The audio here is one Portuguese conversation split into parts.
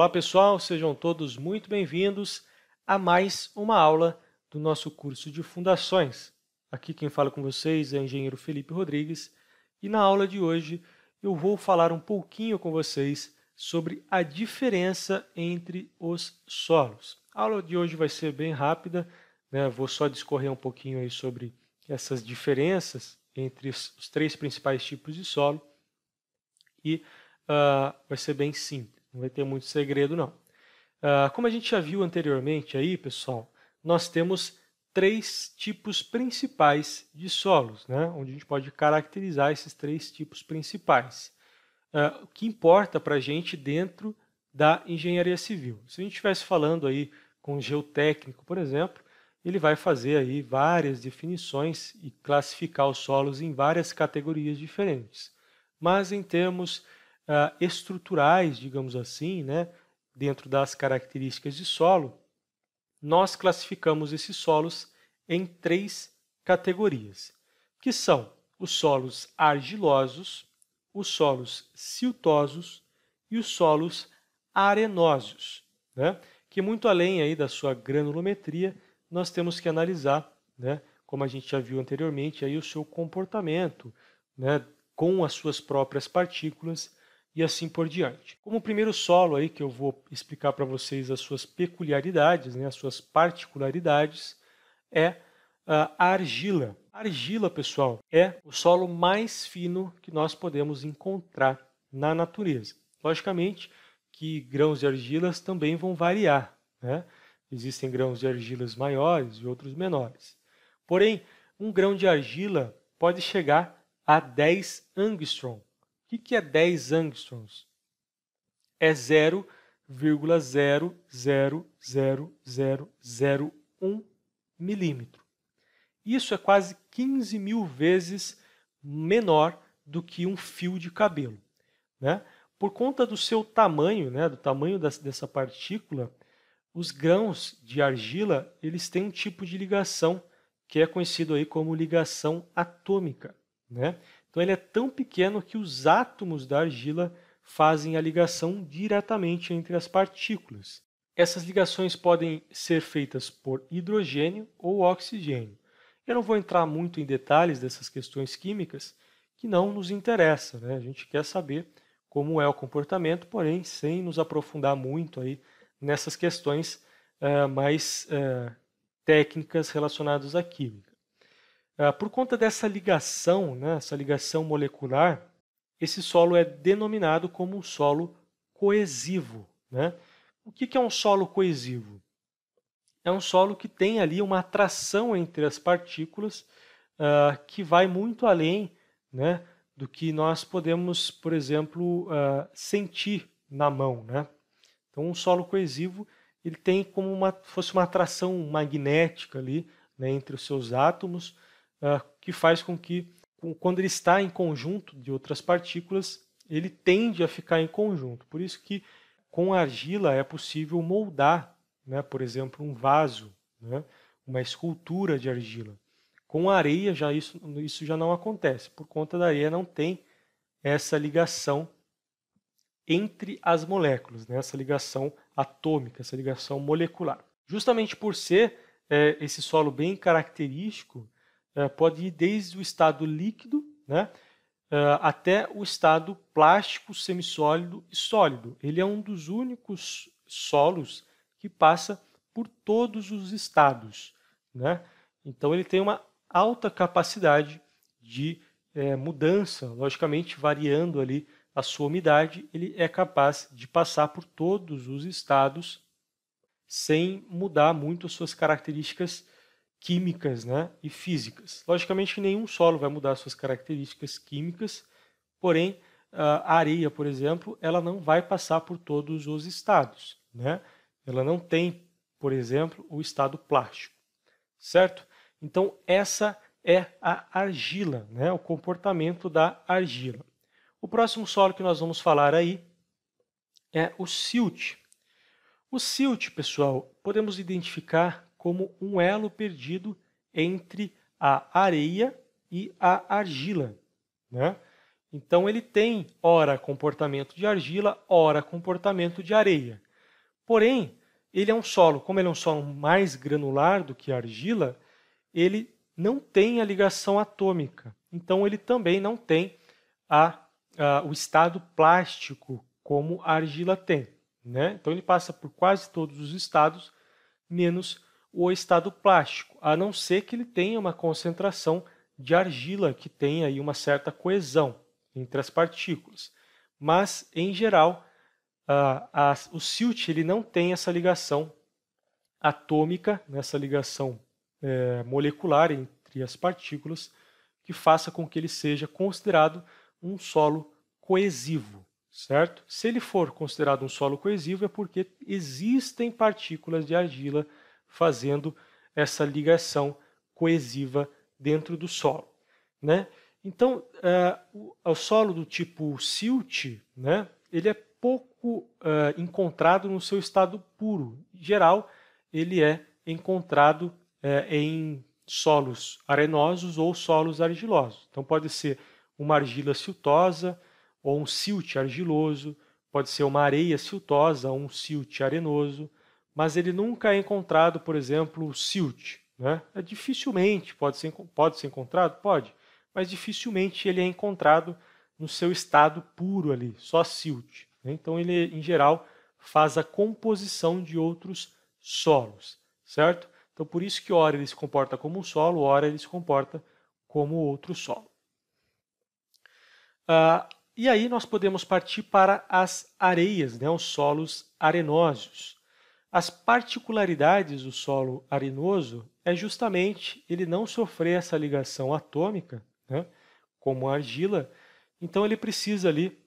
Olá pessoal, sejam todos muito bem-vindos a mais uma aula do nosso curso de Fundações. Aqui quem fala com vocês é o engenheiro Felipe Rodrigues e na aula de hoje eu vou falar um pouquinho com vocês sobre a diferença entre os solos. A aula de hoje vai ser bem rápida, né? vou só discorrer um pouquinho aí sobre essas diferenças entre os três principais tipos de solo e uh, vai ser bem simples. Não vai ter muito segredo, não. Uh, como a gente já viu anteriormente aí, pessoal, nós temos três tipos principais de solos, né? onde a gente pode caracterizar esses três tipos principais. Uh, o que importa para a gente dentro da engenharia civil. Se a gente estivesse falando aí com um geotécnico, por exemplo, ele vai fazer aí várias definições e classificar os solos em várias categorias diferentes. Mas em termos uh, estruturais, digamos assim, né, dentro das características de solo, nós classificamos esses solos em três categorias, que são os solos argilosos, os solos siltosos e os solos arenosos, né? que muito além aí da sua granulometria, nós temos que analisar, né, como a gente já viu anteriormente, aí o seu comportamento né, com as suas próprias partículas e assim por diante. Como primeiro solo aí que eu vou explicar para vocês as suas peculiaridades, né, as suas particularidades, é ah, a argila. A argila, pessoal, é o solo mais fino que nós podemos encontrar na natureza. Logicamente que grãos de argilas também vão variar, né? Existem grãos de argilas maiores e outros menores. Porém, um grão de argila pode chegar a 10 angstrom, o que, que é 10 angstroms? É 0,0000001 milímetro. Isso é quase 15 mil vezes menor do que um fio de cabelo. Né? Por conta do seu tamanho, né, do tamanho dessa partícula, os grãos de argila eles têm um tipo de ligação que é conhecido aí como ligação atômica. Né? Então ele é tão pequeno que os átomos da argila fazem a ligação diretamente entre as partículas. Essas ligações podem ser feitas por hidrogênio ou oxigênio. Eu não vou entrar muito em detalhes dessas questões químicas que não nos interessa, né? A gente quer saber como é o comportamento, porém sem nos aprofundar muito aí nessas questões uh, mais uh, técnicas relacionadas à química. Ah, por conta dessa ligação, né, essa ligação molecular, esse solo é denominado como um solo coesivo. Né? O que, é um solo coesivo? É um solo que tem ali uma atração entre as partículas ah, que vai muito além né, do que nós podemos, por exemplo, ah, sentir na mão. Né? Então, um solo coesivo ele tem como uma, fosse uma atração magnética ali né, entre os seus átomos uh, que faz com que, quando ele está em conjunto de outras partículas, ele tende a ficar em conjunto. Por isso que com argila é possível moldar, né, por exemplo, um vaso, né, uma escultura de argila. Com areia já isso, isso já não acontece, por conta da areia não tem essa ligação entre as moléculas, né, essa ligação atômica, essa ligação molecular. Justamente por ser é, esse solo bem característico, é, pode ir desde o estado líquido né, é, até o estado plástico, semissólido e sólido. Ele é um dos únicos solos que passa por todos os estados. Né? Então, ele tem uma alta capacidade de é, mudança, logicamente variando ali a sua umidade, ele é capaz de passar por todos os estados sem mudar muito as suas características químicas né, e físicas. Logicamente, nenhum solo vai mudar suas características químicas, porém, a areia, por exemplo, ela não vai passar por todos os estados. Né? Ela não tem, por exemplo, o estado plástico, certo? Então, essa é a argila, né, o comportamento da argila. O próximo solo que nós vamos falar aí é o silt. O silt, pessoal, podemos identificar como um elo perdido entre a areia e a argila. Né? Então ele tem ora comportamento de argila, ora comportamento de areia. Porém, ele é um solo, como ele é um solo mais granular do que a argila, ele não tem a ligação atômica. Então ele também não tem a, a, o estado plástico como a argila tem. Né? Então ele passa por quase todos os estados, menos o estado plástico, a não ser que ele tenha uma concentração de argila que tenha aí uma certa coesão entre as partículas. Mas, em geral, a, a, o silt ele não tem essa ligação atômica, nessa né, ligação é, molecular entre as partículas, que faça com que ele seja considerado um solo coesivo, certo? Se ele for considerado um solo coesivo, é porque existem partículas de argila fazendo essa ligação coesiva dentro do solo. Né? Então, uh, o, o, solo do tipo silt, né, ele é pouco uh, encontrado no seu estado puro. Em geral, ele é encontrado uh, em solos arenosos ou solos argilosos. Então, pode ser uma argila siltosa ou um silt argiloso, pode ser uma areia siltosa ou um silt arenoso, mas ele nunca é encontrado, por exemplo, silt. Né? É, dificilmente pode ser, pode ser encontrado? Pode, mas dificilmente ele é encontrado no seu estado puro ali, só silt. Né? Então ele, em geral, faz a composição de outros solos, certo? Então por isso que ora ele se comporta como um solo, ora ele se comporta como outro solo. Ah, e aí nós podemos partir para as areias, né? os solos arenosos. As particularidades do solo arenoso é justamente ele não sofrer essa ligação atômica, né, como a argila, então ele precisa ali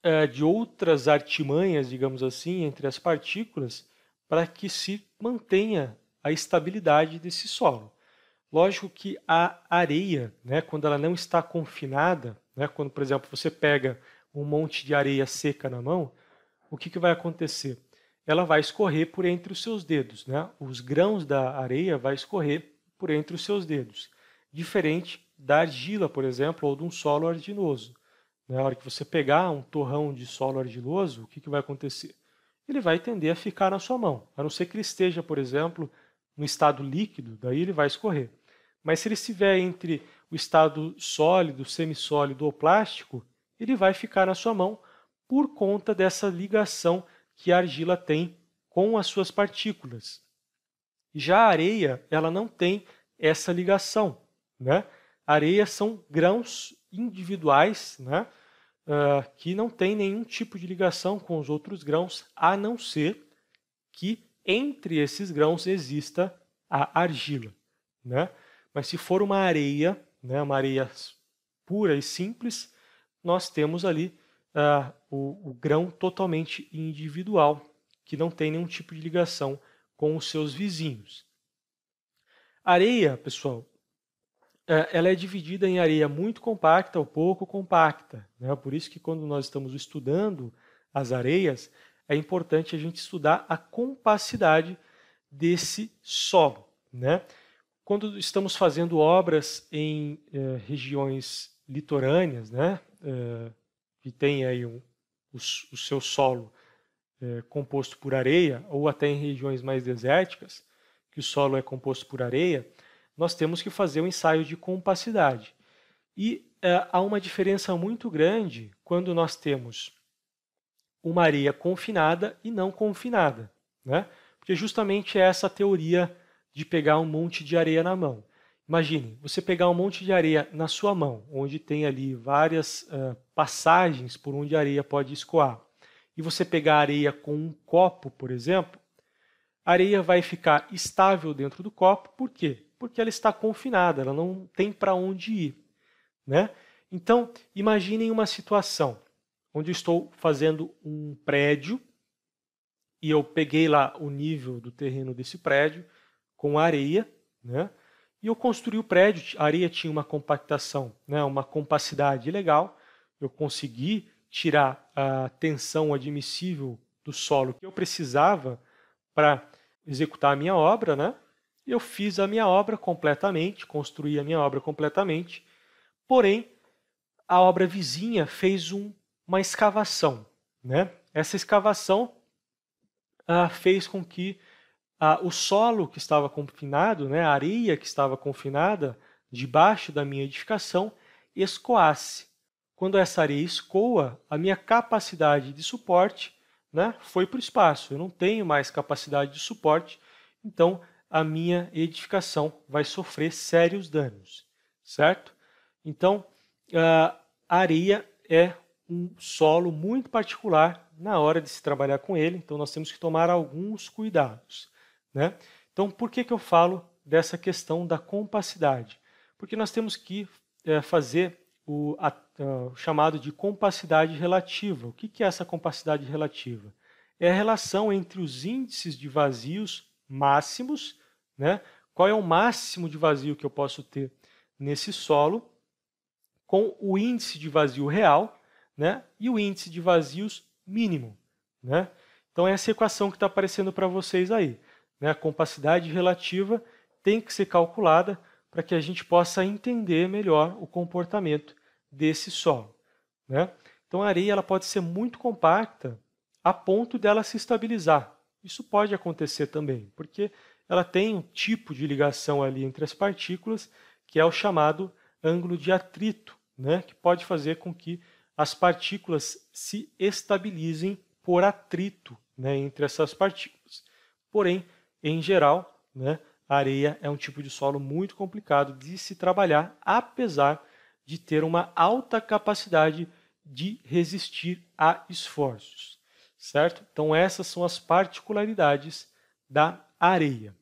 é, de outras artimanhas, digamos assim, entre as partículas para que se mantenha a estabilidade desse solo. Lógico que a areia, né, quando ela não está confinada, né, quando, por exemplo, você pega um monte de areia seca na mão, o que, que vai acontecer? ela vai escorrer por entre os seus dedos, né? Os grãos da areia vai escorrer por entre os seus dedos, diferente da argila, por exemplo, ou de um solo arginoso. Na né? hora que você pegar um torrão de solo argiloso, o que, que vai acontecer? Ele vai tender a ficar na sua mão, a não ser que ele esteja, por exemplo, no estado líquido, daí ele vai escorrer. Mas se ele estiver entre o estado sólido, semissólido ou plástico, ele vai ficar na sua mão por conta dessa ligação que a argila tem com as suas partículas. Já a areia, ela não tem essa ligação. Né? Areias são grãos individuais né? Uh, que não tem nenhum tipo de ligação com os outros grãos, a não ser que entre esses grãos exista a argila. Né? Mas se for uma areia, né, uma areia pura e simples, nós temos ali uh, o, o grão totalmente individual, que não tem nenhum tipo de ligação com os seus vizinhos. Areia, pessoal, é, ela é dividida em areia muito compacta ou pouco compacta. Né? Por isso que quando nós estamos estudando as areias, é importante a gente estudar a compacidade desse solo. Né? Quando estamos fazendo obras em eh, regiões litorâneas, né? eh, que tem aí um, o, o seu solo é, composto por areia, ou até em regiões mais desérticas, que o solo é composto por areia, nós temos que fazer o um ensaio de compacidade. E é, há uma diferença muito grande quando nós temos uma areia confinada e não confinada, né? porque justamente é essa teoria de pegar um monte de areia na mão. Imagine você pegar um monte de areia na sua mão, onde tem ali várias uh, passagens por onde a areia pode escoar, e você pegar a areia com um copo, por exemplo, a areia vai ficar estável dentro do copo, por quê? Porque ela está confinada, ela não tem para onde ir. Né? Então, imaginem uma situação onde eu estou fazendo um prédio e eu peguei lá o nível do terreno desse prédio com areia, né? E eu construí o prédio, a areia tinha uma compactação, né, uma compacidade legal. Eu consegui tirar a tensão admissível do solo que eu precisava para executar a minha obra, né? Eu fiz a minha obra completamente, construí a minha obra completamente. Porém, a obra vizinha fez um, uma escavação, né? Essa escavação ah, fez com que ah, o solo que estava confinado, né, a areia que estava confinada debaixo da minha edificação, escoasse. Quando essa areia escoa, a minha capacidade de suporte né, foi para o espaço. Eu não tenho mais capacidade de suporte, então a minha edificação vai sofrer sérios danos, certo? Então, ah, a areia é um solo muito particular na hora de se trabalhar com ele, então nós temos que tomar alguns cuidados. Né? Então, por que, que eu falo dessa questão da compacidade? Porque nós temos que é, fazer o a, é, chamado de compacidade relativa. O que, que é essa compacidade relativa? É a relação entre os índices de vazios máximos, né? qual é o máximo de vazio que eu posso ter nesse solo, com o índice de vazio real né? e o índice de vazios mínimo. Né? Então, é essa equação que está aparecendo para vocês aí né, a compacidade relativa tem que ser calculada para que a gente possa entender melhor o comportamento desse solo. Né? Então a areia ela pode ser muito compacta a ponto dela se estabilizar. Isso pode acontecer também, porque ela tem um tipo de ligação ali entre as partículas que é o chamado ângulo de atrito, né? que pode fazer com que as partículas se estabilizem por atrito né? entre essas partículas. Porém, em geral, né, a areia é um tipo de solo muito complicado de se trabalhar, apesar de ter uma alta capacidade de resistir a esforços, certo? Então essas são as particularidades da areia.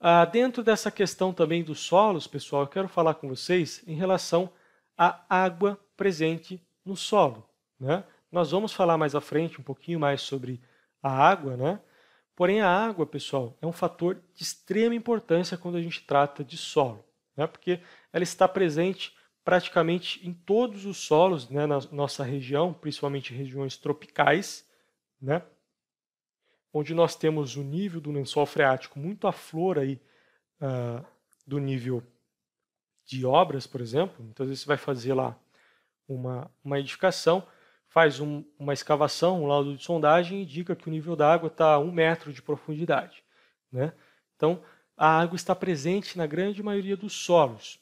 Ah, dentro dessa questão também dos solos, pessoal, eu quero falar com vocês em relação à água presente no solo. Né? Nós vamos falar mais à frente um pouquinho mais sobre a água, né? Porém, a água, pessoal, é um fator de extrema importância quando a gente trata de solo, né? porque ela está presente praticamente em todos os solos né, na nossa região, principalmente regiões tropicais, né, onde nós temos o nível do lençol freático muito à flor aí, uh, do nível de obras, por exemplo. Muitas vezes você vai fazer lá uma, uma edificação, faz um, uma escavação, um laudo de sondagem e indica que o nível da água está a um metro de profundidade. Né? Então, a água está presente na grande maioria dos solos.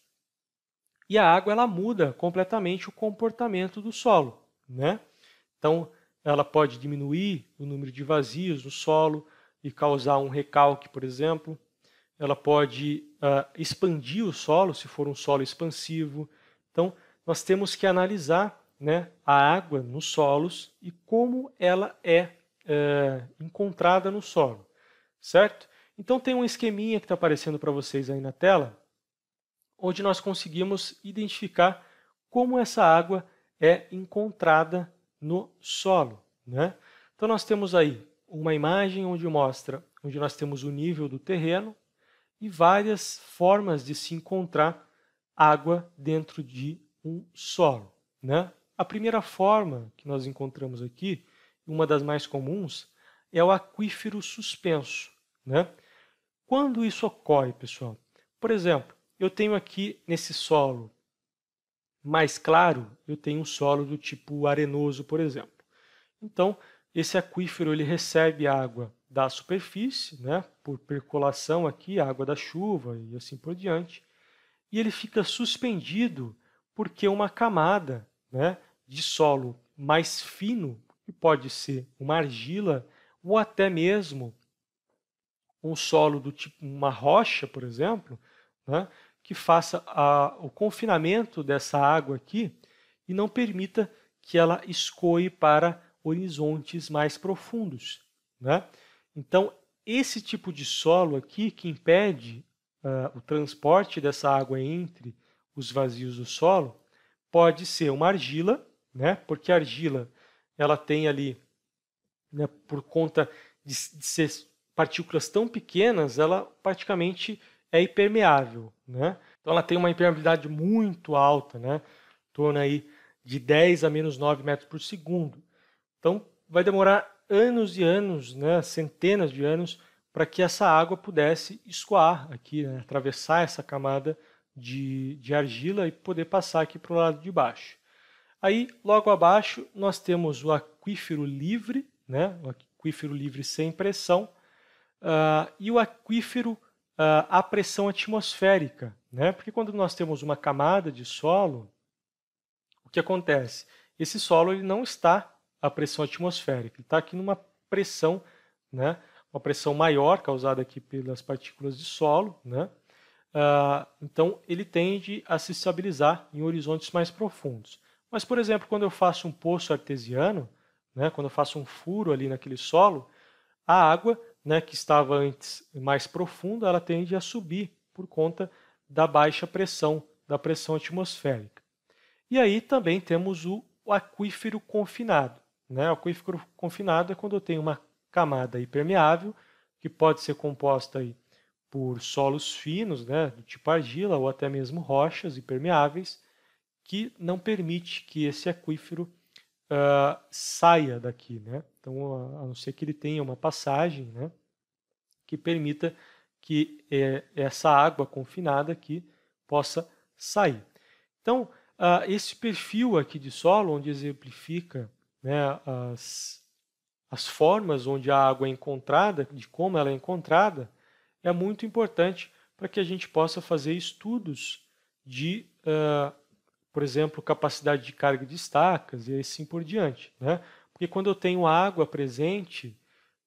E a água ela muda completamente o comportamento do solo. Né? Então, ela pode diminuir o número de vazios no solo e causar um recalque, por exemplo. Ela pode uh, expandir o solo, se for um solo expansivo. Então, nós temos que analisar né, a água nos solos e como ela é, é encontrada no solo, certo? Então tem um esqueminha que está aparecendo para vocês aí na tela, onde nós conseguimos identificar como essa água é encontrada no solo. Né? Então nós temos aí uma imagem onde mostra onde nós temos o nível do terreno e várias formas de se encontrar água dentro de um solo. Né? A primeira forma que nós encontramos aqui, uma das mais comuns, é o aquífero suspenso. Né? Quando isso ocorre, pessoal? Por exemplo, eu tenho aqui nesse solo mais claro, eu tenho um solo do tipo arenoso, por exemplo. Então, esse aquífero ele recebe água da superfície, né, por percolação aqui, água da chuva e assim por diante, e ele fica suspendido porque uma camada né, de solo mais fino, que pode ser uma argila ou até mesmo um solo do tipo uma rocha, por exemplo, né, que faça a, o confinamento dessa água aqui e não permita que ela escoe para horizontes mais profundos. Né? Então, esse tipo de solo aqui que impede uh, o transporte dessa água entre os vazios do solo pode ser uma argila né? Porque a argila, ela tem ali, né, por conta de, de ser partículas tão pequenas, ela praticamente é impermeável, né? Então ela tem uma impermeabilidade muito alta, né? Em torno aí de 10 a menos 9 metros por segundo. Então vai demorar anos e anos, né? Centenas de anos para que essa água pudesse escoar aqui, né? atravessar essa camada de, de argila e poder passar aqui para o lado de baixo. Aí, logo abaixo, nós temos o aquífero livre, né? o aquífero livre sem pressão, uh, e o aquífero uh, à pressão atmosférica. Né? Porque quando nós temos uma camada de solo, o que acontece? Esse solo ele não está à pressão atmosférica, ele está aqui numa pressão, né? uma pressão maior causada aqui pelas partículas de solo. Né? Uh, então, ele tende a se estabilizar em horizontes mais profundos. Mas, por exemplo, quando eu faço um poço artesiano, né, quando eu faço um furo ali naquele solo, a água né, que estava antes mais profunda, ela tende a subir por conta da baixa pressão, da pressão atmosférica. E aí também temos o aquífero confinado. Né? O aquífero confinado é quando eu tenho uma camada impermeável, que pode ser composta aí por solos finos, né, do tipo argila ou até mesmo rochas impermeáveis, que não permite que esse aquífero uh, saia daqui, né? Então, a, não ser que ele tenha uma passagem, né, que permita que é, essa água confinada aqui possa sair. Então, uh, esse perfil aqui de solo, onde exemplifica né, as, as formas onde a água é encontrada, de como ela é encontrada, é muito importante para que a gente possa fazer estudos de uh, por exemplo, capacidade de carga de estacas e assim por diante. Né? Porque quando eu tenho água presente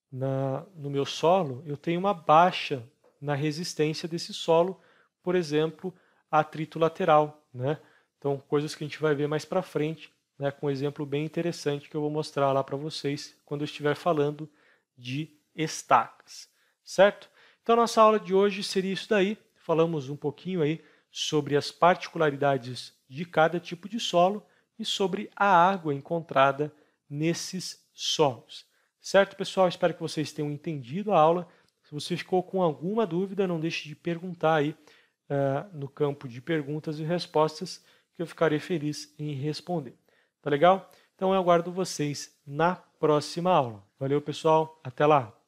na, no meu solo, eu tenho uma baixa na resistência desse solo, por exemplo, a atrito lateral. Né? Então, coisas que a gente vai ver mais para frente, né, com um exemplo bem interessante que eu vou mostrar lá para vocês quando eu estiver falando de estacas, certo? Então, nossa aula de hoje seria isso daí. Falamos um pouquinho aí sobre as particularidades de cada tipo de solo e sobre a água encontrada nesses solos. Certo, pessoal? Espero que vocês tenham entendido a aula. Se você ficou com alguma dúvida, não deixe de perguntar aí uh, no campo de perguntas e respostas, que eu ficarei feliz em responder. Tá legal? Então eu aguardo vocês na próxima aula. Valeu, pessoal. Até lá!